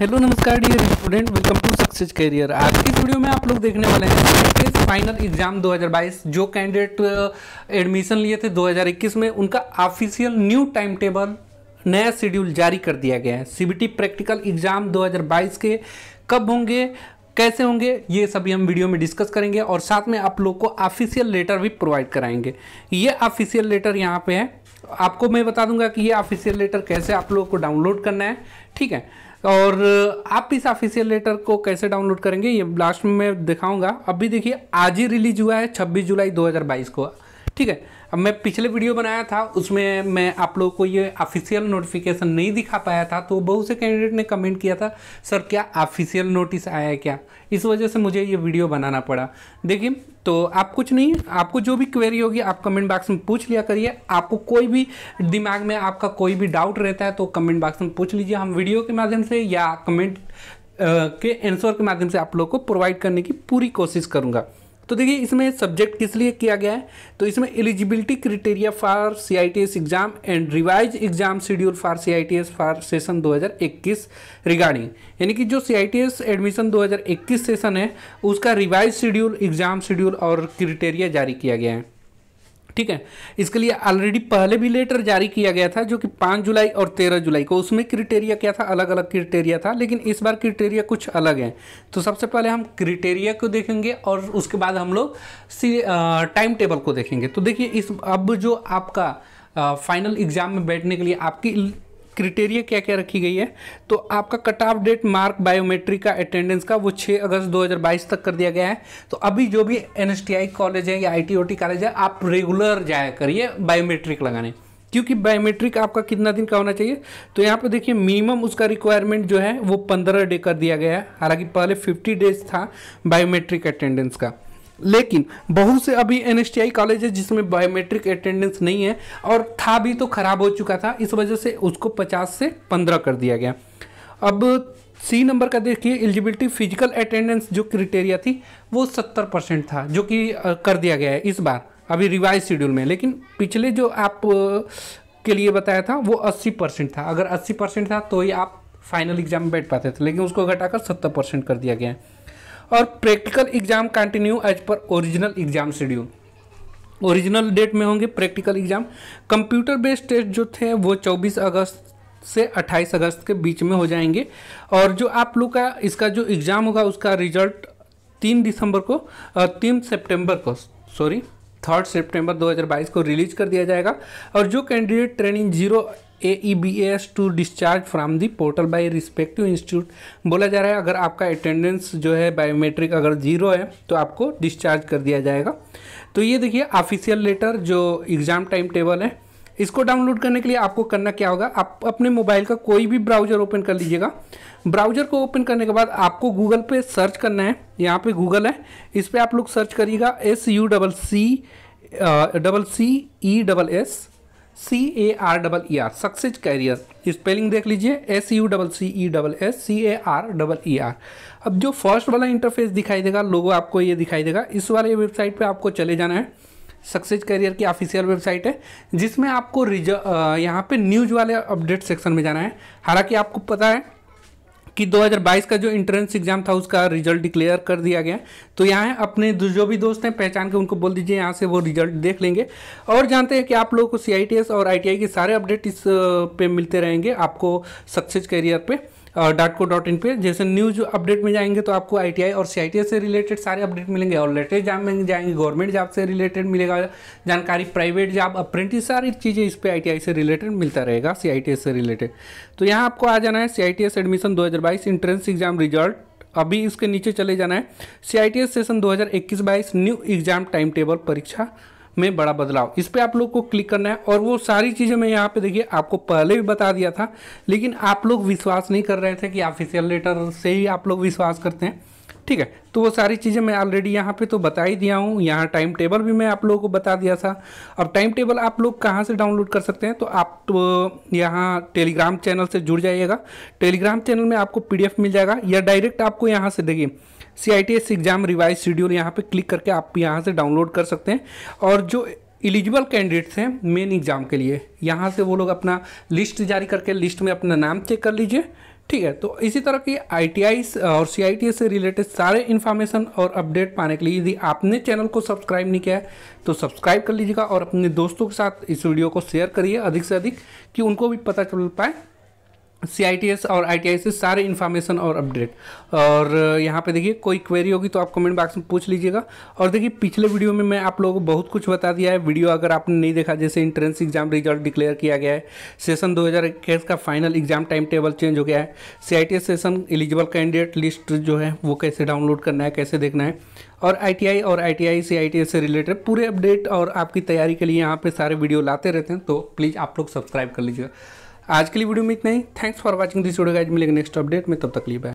hello नमस्कार dear student welcome to success career आज की वीडियो में आप लोग देखने वाले हैं फाइनल एग्जाम 2022 जो कैंडिडेट एडमिशन uh, लिए थे 2021 में उनका ऑफिशियल न्यू टाइम टेबल नया शेड्यूल जारी कर दिया गया है सीबीटी प्रैक्टिकल एग्जाम 2022 के कब होंगे कैसे होंगे ये सभी हम वीडियो में डिस्कस करेंगे और साथ में आप लोग को ऑफिशियल लेटर भी प्रोवाइड कराएंगे ये ऑफिशियल लेटर यहाँ पे है आपको मैं बता दूंगा कि ये ऑफिशियल लेटर कैसे आप लोगों को डाउनलोड करना है ठीक है और आप इस ऑफिशियल लेटर को कैसे डाउनलोड करेंगे ये लास्ट में मैं दिखाऊंगा अभी देखिए आज ही रिलीज हुआ है 26 जुलाई 2022 को ठीक है अब मैं पिछले वीडियो बनाया था उसमें मैं आप लोगों को ये ऑफिशियल नोटिफिकेशन नहीं दिखा पाया था तो बहुत से कैंडिडेट ने कमेंट किया था सर क्या ऑफिशियल नोटिस आया है क्या इस वजह से मुझे ये वीडियो बनाना पड़ा देखिए तो आप कुछ नहीं आपको जो भी क्वेरी होगी आप कमेंट बॉक्स में पूछ लिया करिए आपको कोई भी दिमाग में आपका कोई भी डाउट रहता है तो कमेंट बॉक्स में पूछ लीजिए हम वीडियो के माध्यम से या कमेंट के आंसर के माध्यम से आप लोग को प्रोवाइड करने की पूरी कोशिश करूँगा तो देखिए इसमें सब्जेक्ट किस लिए किया गया है तो इसमें eligibility criteria for C exam and revise exam schedule for C I for session 2021 regarding यानी कि जो सी एडमिशन 2021 सेशन है उसका रिवाइज शेड्यूल एग्जाम शेड्यूल और क्रिटेरिया जारी किया गया है ठीक है इसके लिए ऑलरेडी पहले भी लेटर जारी किया गया था जो कि पाँच जुलाई और तेरह जुलाई को उसमें क्रिटेरिया क्या था अलग अलग क्रिटेरिया था लेकिन इस बार क्रिटेरिया कुछ अलग है तो सबसे पहले हम क्रिटेरिया को देखेंगे और उसके बाद हम लोग टाइम टेबल को देखेंगे तो देखिए इस अब जो आपका फाइनल एग्जाम में बैठने के लिए आपकी क्रिटेरिया क्या क्या रखी गई है तो आपका cut off date mark biometric का अटेंडेंस का वो 6 अगस्त 2022 तक कर दिया गया है तो अभी जो भी एन कॉलेज है या आई कॉलेज है आप रेगुलर जाया करिए बायोमेट्रिक लगाने क्योंकि बायोमेट्रिक आपका कितना दिन का होना चाहिए तो यहाँ पर देखिए मिनिमम उसका रिक्वायरमेंट जो है वो पंद्रह डे कर दिया गया है हालांकि पहले फिफ्टी डेज था बायोमेट्रिक अटेंडेंस का लेकिन बहुत से अभी एन कॉलेज है जिसमें बायोमेट्रिक अटेंडेंस नहीं है और था भी तो ख़राब हो चुका था इस वजह से उसको पचास से पंद्रह कर दिया गया अब सी नंबर का देखिए एलिजिबिलिटी फिजिकल अटेंडेंस जो क्रिटेरिया थी वो सत्तर परसेंट था जो कि कर दिया गया है इस बार अभी रिवाइज शेड्यूल में लेकिन पिछले जो आप के लिए बताया था वो अस्सी परसेंट था अगर अस्सी परसेंट था तो ही आप फाइनल एग्जाम में बैठ पाते थे लेकिन उसको घटाकर सत्तर परसेंट कर दिया गया है और प्रैक्टिकल एग्जाम कंटिन्यू एज पर original exam schedule original date में होंगे practical exam computer based test जो थे वो 24 अगस्त से 28 अगस्त के बीच में हो जाएंगे और जो आप लोग का इसका जो एग्ज़ाम होगा उसका रिजल्ट तीन दिसंबर को तीन सितंबर को सॉरी थर्ड सितंबर 2022 को रिलीज कर दिया जाएगा और जो candidate training zero S to discharge from the portal by respective institute बोला जा रहा है अगर आपका अटेंडेंस जो है बायोमेट्रिक अगर जीरो है तो आपको डिस्चार्ज कर दिया जाएगा तो ये देखिए ऑफिशियल लेटर जो एग्ज़ाम टाइम टेबल है इसको डाउनलोड करने के लिए आपको करना क्या होगा आप अपने मोबाइल का कोई भी ब्राउज़र ओपन कर लीजिएगा ब्राउज़र को ओपन करने के बाद आपको गूगल पे सर्च करना है यहाँ पे गूगल है इस पर आप लोग सर्च करिएगा S U double C double C E double S C A R double E R success career spelling देख लीजिए S U double C E double S C A R double E R अब जो first वाला interface दिखाई देगा लोगो आपको ये दिखाई देगा इस वाले वेबसाइट पे आपको चले जाना है सक्सेस कैरियर की ऑफिशियल वेबसाइट है जिसमें आपको रिजर्व यहाँ पे न्यूज वाले अपडेट सेक्शन में जाना है हालांकि आपको पता है कि 2022 का जो इंट्रेंस एग्जाम था उसका रिजल्ट डिक्लेयर कर दिया गया तो यहाँ अपने जो भी दोस्त हैं पहचान के उनको बोल दीजिए यहाँ से वो रिजल्ट देख लेंगे और जानते हैं कि आप लोगों को सी और आई के सारे अपडेट इस पे मिलते रहेंगे आपको सक्सेस करियर पर डॉट को डॉट इन पर जैसे न्यूज अपडेट में जाएंगे तो आपको आई और सी से रिलेटेड सारे अपडेट मिलेंगे और लेटेस्ट जॉब में जाएंगे गवर्नमेंट जॉब से रिलेटेड मिलेगा जानकारी प्राइवेट जॉब अप्रेंटिस सारी चीज़ें इस पर आई से रिलेटेड मिलता रहेगा सी से रिलेटेड तो यहाँ आपको आ जाना है सी एडमिशन दो इंट्रेंस एग्जाम रिजल्ट अभी इसके नीचे चले जाना है C session 2021-22 new exam time table परीक्षा में बड़ा बदलाव इस पर आप लोग को क्लिक करना है और वो सारी चीज़ें मैं यहाँ पे देखिए आपको पहले भी बता दिया था लेकिन आप लोग विश्वास नहीं कर रहे थे कि ऑफिशियल लेटर से ही आप लोग विश्वास करते हैं ठीक है तो वो सारी चीज़ें मैं ऑलरेडी यहाँ पे तो बता ही दिया हूँ यहाँ टाइम टेबल भी मैं आप लोगों को बता दिया था अब टाइम टेबल आप लोग कहाँ से डाउनलोड कर सकते हैं तो आप तो यहाँ टेलीग्राम चैनल से जुड़ जाइएगा टेलीग्राम चैनल में आपको पी मिल जाएगा या डायरेक्ट आपको यहाँ से देखिए C I T S exam revise schedule यहाँ पे क्लिक करके आप यहाँ से डाउनलोड कर सकते हैं और जो एलिजिबल कैंडिडेट्स हैं मेन एग्ज़ाम के लिए यहाँ से वो लोग अपना लिस्ट जारी करके लिस्ट में अपना नाम चेक कर लीजिए ठीक है तो इसी तरह की आई और सी से रिलेटेड सारे इन्फॉर्मेशन और अपडेट पाने के लिए यदि आपने चैनल को सब्सक्राइब नहीं किया है तो सब्सक्राइब कर लीजिएगा और अपने दोस्तों के साथ इस वीडियो को शेयर करिए अधिक से अधिक कि उनको भी पता चल पाए सी आई टी एस और आई टी आई से सारे इन्फॉर्मेशन और अपडेट और uh, यहाँ पे देखिए कोई क्वेरी होगी तो आप कमेंट बॉक्स में पूछ लीजिएगा और देखिए पिछले वीडियो में मैं आप लोगों को बहुत कुछ बता दिया है वीडियो अगर आपने नहीं देखा जैसे इंट्रेंस एग्जाम रिजल्ट डिक्लेयर किया गया है सेशन इक्कीस का final exam time table change हो गया है C I T S session eligible candidate list जो है वो कैसे डाउनलोड करना है कैसे देखना है और आई और आई टी से रिलेटेड पूरे अपडेट और आपकी तैयारी के लिए यहाँ पर सारे वीडियो लाते रहते हैं तो प्लीज़ आप लोग सब्सक्राइब कर लीजिएगा आज के लिए वीडियो में इतना ही thanks for watching this video guys मिलेगा नेक्स्ट अपडेट में तब तक लिए बाय